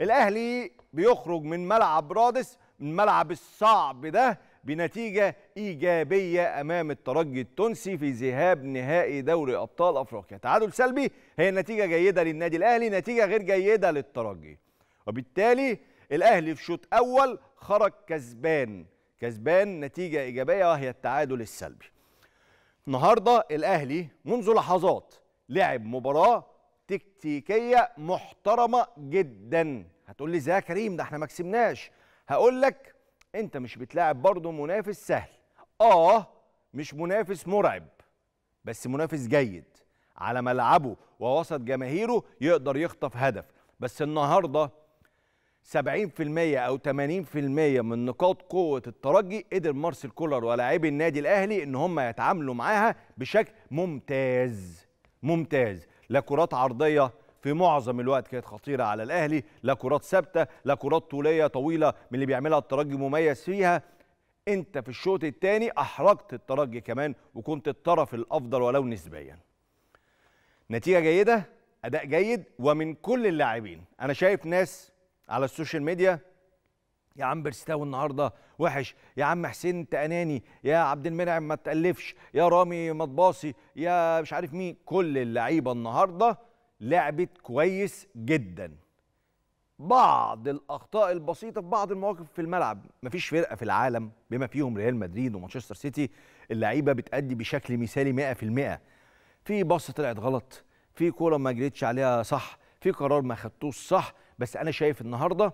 الاهلي بيخرج من ملعب رادس الملعب الصعب ده بنتيجة إيجابية أمام الترجي التونسي في ذهاب نهائي دوري أبطال أفريقيا تعادل سلبي هي نتيجة جيدة للنادي الأهلي نتيجة غير جيدة للترجي وبالتالي الأهلي في شوط أول خرج كسبان كسبان نتيجة إيجابية وهي التعادل السلبي النهاردة الأهلي منذ لحظات لعب مباراة تكتيكيه محترمه جدا هتقول لي ازاي يا كريم ده احنا ما كسبناش هقول لك انت مش بتلاعب برضه منافس سهل اه مش منافس مرعب بس منافس جيد على ملعبه ووسط جماهيره يقدر يخطف هدف بس النهارده 70% او 80% من نقاط قوه الترجي قدر مارسيل كولر ولاعبي النادي الاهلي ان هم يتعاملوا معاها بشكل ممتاز ممتاز لا كرات عرضيه في معظم الوقت كانت خطيره على الاهلي لا كرات ثابته لا كرات طوليه طويله من اللي بيعملها الترجي مميز فيها انت في الشوط الثاني احرجت الترجي كمان وكنت الطرف الافضل ولو نسبيا نتيجه جيده اداء جيد ومن كل اللاعبين انا شايف ناس على السوشيال ميديا يا عم برستاو النهارده وحش يا عم حسين انت اناني يا عبد المنعم ما تالفش يا رامي مطباصي يا مش عارف مين كل اللعيبه النهارده لعبت كويس جدا بعض الاخطاء البسيطه في بعض المواقف في الملعب مفيش فرقه في العالم بما فيهم ريال مدريد ومانشستر سيتي اللعيبه بتادي بشكل مثالي 100% في باصه طلعت غلط في كوره ما جريتش عليها صح في قرار ما خدتوش صح بس انا شايف النهارده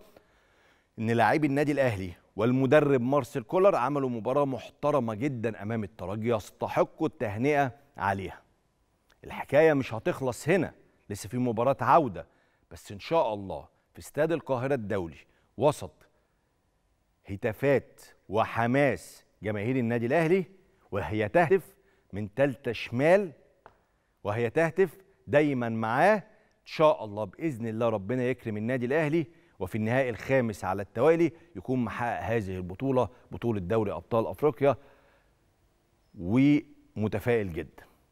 ان لاعبي النادي الاهلي والمدرب مارسيل كولر عملوا مباراه محترمه جدا امام الترجي يستحقوا التهنئه عليها الحكايه مش هتخلص هنا لسه في مباراه عوده بس ان شاء الله في استاد القاهره الدولي وسط هتافات وحماس جماهير النادي الاهلي وهي تهتف من ثالثه شمال وهي تهتف دايما معاه ان شاء الله باذن الله ربنا يكرم النادي الاهلي وفي النهائي الخامس على التوالي يكون محقق هذه البطولة بطولة دوري أبطال أفريقيا ومتفائل جداً